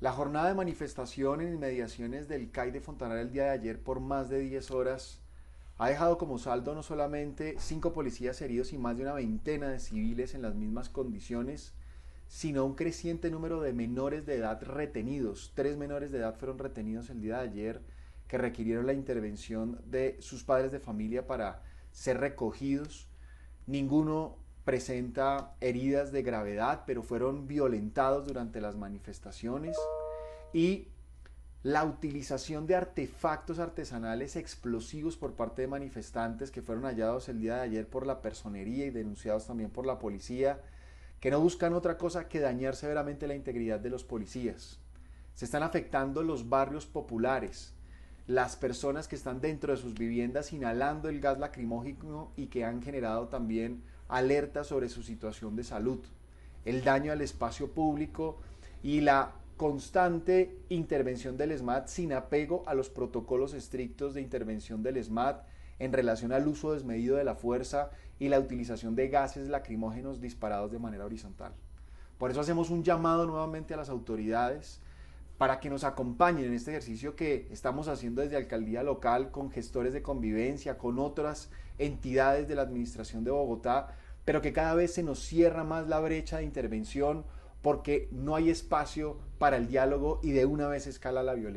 La jornada de manifestación en inmediaciones del CAI de Fontanar el día de ayer por más de 10 horas ha dejado como saldo no solamente cinco policías heridos y más de una veintena de civiles en las mismas condiciones, sino un creciente número de menores de edad retenidos. Tres menores de edad fueron retenidos el día de ayer que requirieron la intervención de sus padres de familia para ser recogidos. Ninguno presenta heridas de gravedad, pero fueron violentados durante las manifestaciones. Y la utilización de artefactos artesanales explosivos por parte de manifestantes que fueron hallados el día de ayer por la personería y denunciados también por la policía, que no buscan otra cosa que dañar severamente la integridad de los policías. Se están afectando los barrios populares, las personas que están dentro de sus viviendas inhalando el gas lacrimógeno y que han generado también alertas sobre su situación de salud, el daño al espacio público y la constante intervención del SMAT sin apego a los protocolos estrictos de intervención del SMAT en relación al uso desmedido de la fuerza y la utilización de gases lacrimógenos disparados de manera horizontal. Por eso hacemos un llamado nuevamente a las autoridades para que nos acompañen en este ejercicio que estamos haciendo desde alcaldía local con gestores de convivencia, con otras entidades de la administración de Bogotá, pero que cada vez se nos cierra más la brecha de intervención porque no hay espacio para el diálogo y de una vez escala la violencia.